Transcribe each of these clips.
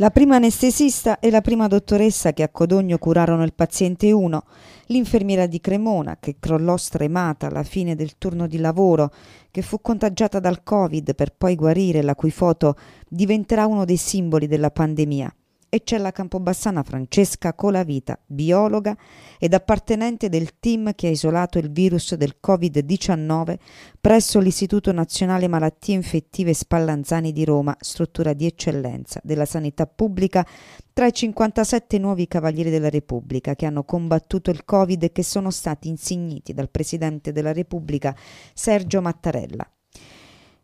la prima anestesista e la prima dottoressa che a Codogno curarono il paziente 1, l'infermiera di Cremona che crollò stremata alla fine del turno di lavoro, che fu contagiata dal Covid per poi guarire, la cui foto diventerà uno dei simboli della pandemia e c'è la campobassana Francesca Colavita, biologa ed appartenente del team che ha isolato il virus del Covid-19 presso l'Istituto Nazionale Malattie Infettive Spallanzani di Roma, struttura di eccellenza della sanità pubblica tra i 57 nuovi cavalieri della Repubblica che hanno combattuto il Covid e che sono stati insigniti dal Presidente della Repubblica Sergio Mattarella.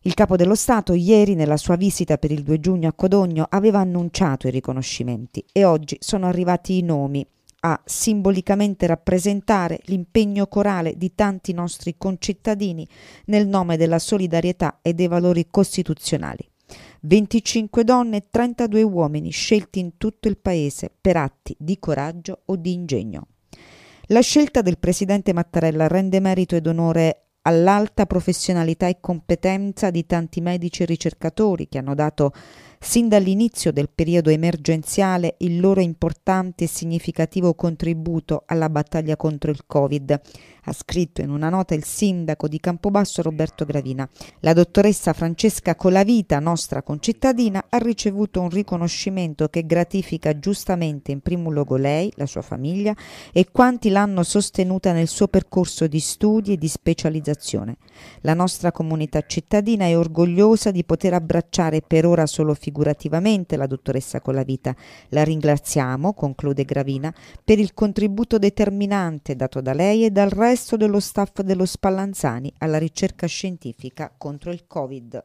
Il capo dello Stato ieri nella sua visita per il 2 giugno a Codogno aveva annunciato i riconoscimenti e oggi sono arrivati i nomi a simbolicamente rappresentare l'impegno corale di tanti nostri concittadini nel nome della solidarietà e dei valori costituzionali. 25 donne e 32 uomini scelti in tutto il paese per atti di coraggio o di ingegno. La scelta del presidente Mattarella rende merito ed onore all'alta professionalità e competenza di tanti medici e ricercatori che hanno dato sin dall'inizio del periodo emergenziale il loro importante e significativo contributo alla battaglia contro il Covid, ha scritto in una nota il sindaco di Campobasso Roberto Gravina. La dottoressa Francesca Colavita, nostra concittadina, ha ricevuto un riconoscimento che gratifica giustamente in primo luogo lei, la sua famiglia e quanti l'hanno sostenuta nel suo percorso di studi e di specializzazione. La nostra comunità cittadina è orgogliosa di poter abbracciare per ora solo figure figurativamente la dottoressa Colavita. La ringraziamo, conclude Gravina, per il contributo determinante dato da lei e dal resto dello staff dello Spallanzani alla ricerca scientifica contro il Covid.